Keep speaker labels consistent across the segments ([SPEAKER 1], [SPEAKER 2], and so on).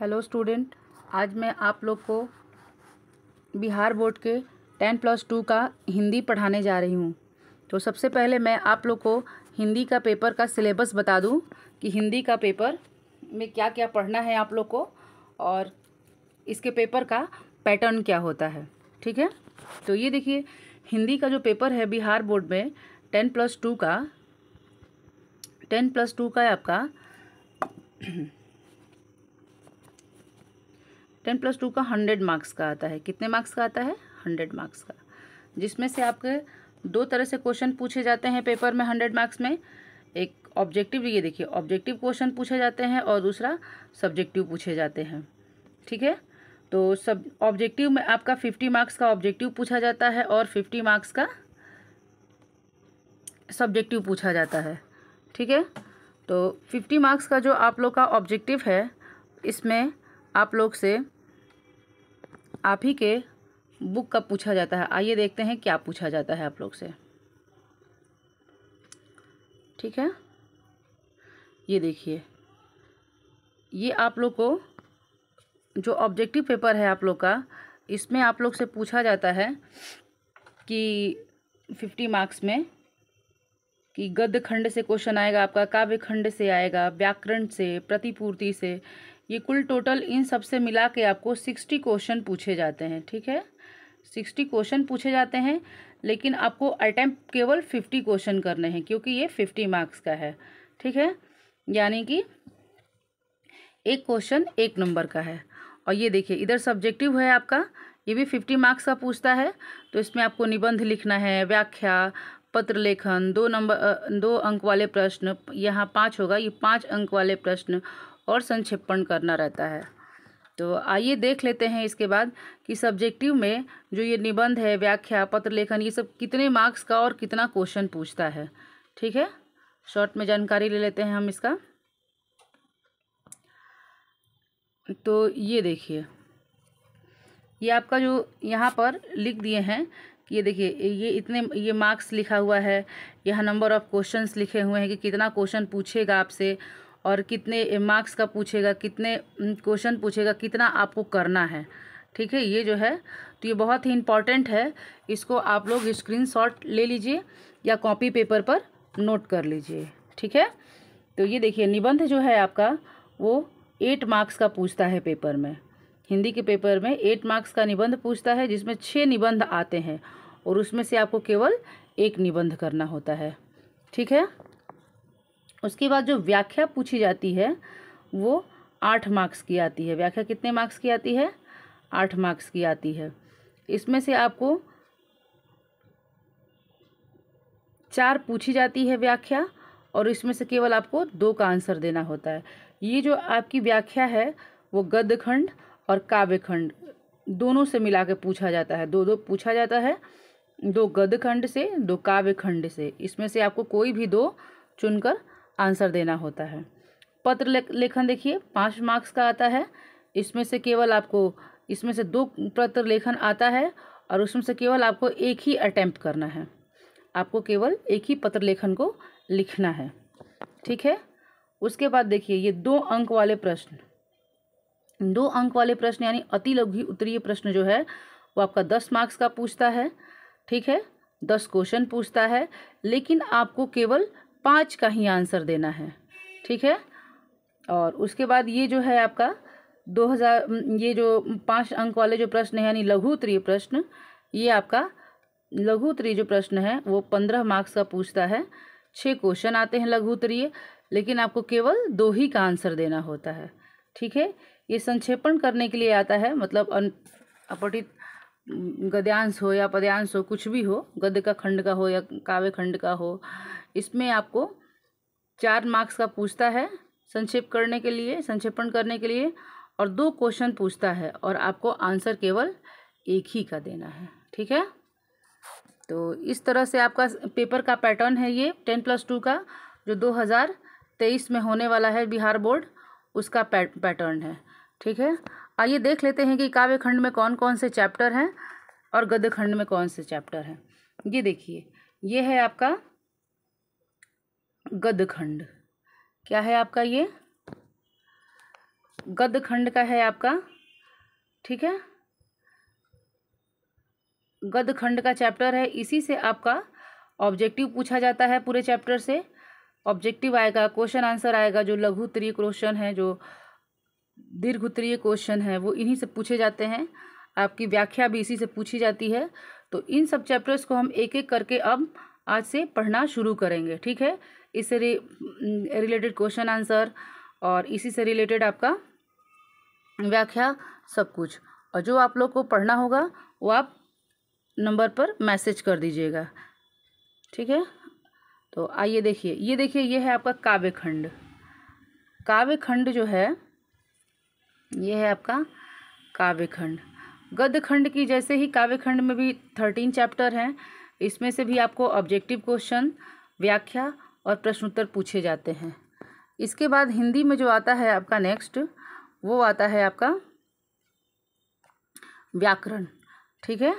[SPEAKER 1] hello student आज मैं आप लोग को बिहार बोर्ड के टेन प्लस टू का हिंदी पढ़ाने जा रही हूँ तो सबसे पहले मैं आप लोग को हिंदी का पेपर का सिलेबस बता दूँ कि हिंदी का पेपर में क्या क्या पढ़ना है आप लोग को और इसके पेपर का पैटर्न क्या होता है ठीक है तो ये देखिए हिंदी का जो पेपर है बिहार बोर्ड में टेन प्लस टू का टेन प्लस टू का है आपका टेन प्लस टू का हंड्रेड मार्क्स का आता है कितने मार्क्स का आता है हंड्रेड मार्क्स का जिसमें से आपके दो तरह से क्वेश्चन पूछे जाते हैं पेपर में हंड्रेड मार्क्स में एक ऑब्जेक्टिव ये देखिए ऑब्जेक्टिव क्वेश्चन पूछे जाते हैं और दूसरा सब्जेक्टिव पूछे जाते हैं ठीक है तो सब ऑब्जेक्टिव में आपका फिफ्टी मार्क्स का ऑब्जेक्टिव पूछा जाता है और फिफ्टी मार्क्स का सब्जेक्टिव पूछा जाता है ठीक है तो फिफ्टी मार्क्स का जो आप लोग का ऑब्जेक्टिव है इसमें आप लोग से आप ही के बुक का पूछा जाता है आइए देखते हैं क्या पूछा जाता है आप लोग से ठीक है ये देखिए ये आप लोग को जो ऑब्जेक्टिव पेपर है आप लोग का इसमें आप लोग से पूछा जाता है कि फिफ्टी मार्क्स में कि गद्य खंड से क्वेश्चन आएगा आपका काव्य खंड से आएगा व्याकरण से प्रतिपूर्ति से ये कुल टोटल इन सब से मिला के आपको सिक्सटी क्वेश्चन पूछे जाते हैं ठीक है सिक्सटी क्वेश्चन पूछे जाते हैं लेकिन आपको अटैम्प केवल फिफ्टी क्वेश्चन करने हैं क्योंकि ये फिफ्टी मार्क्स का है ठीक है यानी कि एक क्वेश्चन एक नंबर का है और ये देखिए इधर सब्जेक्टिव है आपका ये भी फिफ्टी मार्क्स का पूछता है तो इसमें आपको निबंध लिखना है व्याख्या पत्र लेखन दो नंबर दो अंक वाले प्रश्न यहाँ पाँच होगा ये पाँच अंक वाले प्रश्न और संक्षेपण करना रहता है तो आइए देख लेते हैं इसके बाद कि सब्जेक्टिव में जो ये निबंध है व्याख्या पत्र लेखन ये सब कितने मार्क्स का और कितना क्वेश्चन पूछता है ठीक है शॉर्ट में जानकारी ले लेते हैं हम इसका तो ये देखिए ये आपका जो यहाँ पर लिख दिए हैं ये देखिए ये इतने ये मार्क्स लिखा हुआ है यहाँ नंबर ऑफ़ क्वेश्चंस लिखे हुए हैं कि कितना क्वेश्चन पूछेगा आपसे और कितने मार्क्स का पूछेगा कितने क्वेश्चन पूछेगा कितना आपको करना है ठीक है ये जो है तो ये बहुत ही इम्पॉर्टेंट है इसको आप लोग स्क्रीनशॉट ले लीजिए या कॉपी पेपर पर नोट कर लीजिए ठीक है तो ये देखिए निबंध जो है आपका वो एट मार्क्स का पूछता है पेपर में हिंदी के पेपर में एट मार्क्स का निबंध पूछता है जिसमें छः निबंध आते हैं और उसमें से आपको केवल एक निबंध करना होता है ठीक है उसके बाद जो व्याख्या पूछी जाती है वो आठ मार्क्स की आती है व्याख्या कितने मार्क्स की आती है आठ मार्क्स की आती है इसमें से आपको चार पूछी जाती है व्याख्या और इसमें से केवल आपको दो का आंसर देना होता है ये जो आपकी व्याख्या है वो गद्य खंड और काव्य खंड दोनों से मिला के पूछा जाता है दो दो पूछा जाता है दो गद्य खंड से दो काव्य खंड से इसमें से आपको कोई भी दो चुनकर आंसर देना होता है पत्र लेखन देखिए पाँच मार्क्स का आता है इसमें से केवल आपको इसमें से दो पत्र लेखन आता है और उसमें से केवल आपको एक ही अटैम्प्ट करना है आपको केवल एक ही पत्र लेखन को लिखना है ठीक है उसके बाद देखिए ये दो अंक वाले प्रश्न दो अंक वाले प्रश्न यानी अति लघु उत्तरीय प्रश्न जो है वो आपका दस मार्क्स का पूछता है ठीक है दस क्वेश्चन पूछता है लेकिन आपको केवल पाँच का ही आंसर देना है ठीक है और उसके बाद ये जो है आपका दो हज़ार ये जो पाँच अंक वाले जो प्रश्न है यानी लघु त्रिय प्रश्न ये आपका लघु त्रिय जो प्रश्न है वो पंद्रह मार्क्स का पूछता है छः क्वेश्चन आते हैं लघु त्रिय लेकिन आपको केवल दो ही का आंसर देना होता है ठीक है ये संक्षेपण करने के लिए आता है मतलब अपठित गद्यांश हो या पद्यांश हो कुछ भी हो गद्य का खंड का हो या काव्य खंड का हो इसमें आपको चार मार्क्स का पूछता है संक्षेप करने के लिए संक्षेपण करने के लिए और दो क्वेश्चन पूछता है और आपको आंसर केवल एक ही का देना है ठीक है तो इस तरह से आपका पेपर का पैटर्न है ये टेन प्लस टू का जो दो हज़ार तेईस में होने वाला है बिहार बोर्ड उसका पैटर्न है ठीक है आइए देख लेते हैं कि काव्य खंड में कौन कौन से चैप्टर हैं और गद्य खंड में कौन से चैप्टर हैं ये देखिए ये है आपका गदखंड क्या है आपका ये गदखंड का है आपका ठीक है गदखंड का चैप्टर है इसी से आपका ऑब्जेक्टिव पूछा जाता है पूरे चैप्टर से ऑब्जेक्टिव आएगा क्वेश्चन आंसर आएगा जो लघु लघुत्तरीय क्वेश्चन है जो दीर्घ उत्तरीय क्वेश्चन है वो इन्हीं से पूछे जाते हैं आपकी व्याख्या भी इसी से पूछी जाती है तो इन सब चैप्टर्स को हम एक एक करके अब आज से पढ़ना शुरू करेंगे ठीक है इससे रिलेटेड क्वेश्चन आंसर और इसी से रिलेटेड आपका व्याख्या सब कुछ और जो आप लोग को पढ़ना होगा वो आप नंबर पर मैसेज कर दीजिएगा ठीक है तो आइए देखिए ये देखिए ये है आपका काव्य खंड काव्य खंड जो है ये है आपका काव्य खंड गद्य खंड की जैसे ही काव्य खंड में भी थर्टीन चैप्टर हैं इसमें से भी आपको ऑब्जेक्टिव क्वेश्चन व्याख्या और प्रश्नोत्तर पूछे जाते हैं इसके बाद हिंदी में जो आता है आपका नेक्स्ट वो आता है आपका व्याकरण ठीक है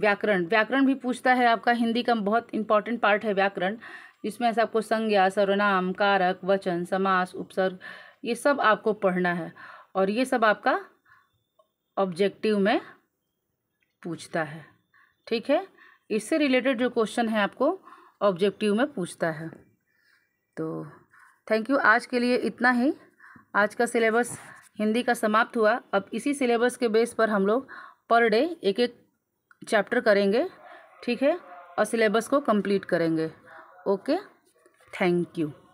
[SPEAKER 1] व्याकरण व्याकरण भी पूछता है आपका हिंदी का बहुत इंपॉर्टेंट पार्ट है व्याकरण इसमें ऐसा आपको संज्ञा सर्वनाम कारक वचन समास उपसर्ग ये सब आपको पढ़ना है और ये सब आपका ऑब्जेक्टिव में पूछता है ठीक है इससे रिलेटेड जो क्वेश्चन है आपको ऑब्जेक्टिव में पूछता है तो थैंक यू आज के लिए इतना ही आज का सिलेबस हिंदी का समाप्त हुआ अब इसी सिलेबस के बेस पर हम लोग पर डे एक एक चैप्टर करेंगे ठीक है और सिलेबस को कंप्लीट करेंगे ओके थैंक यू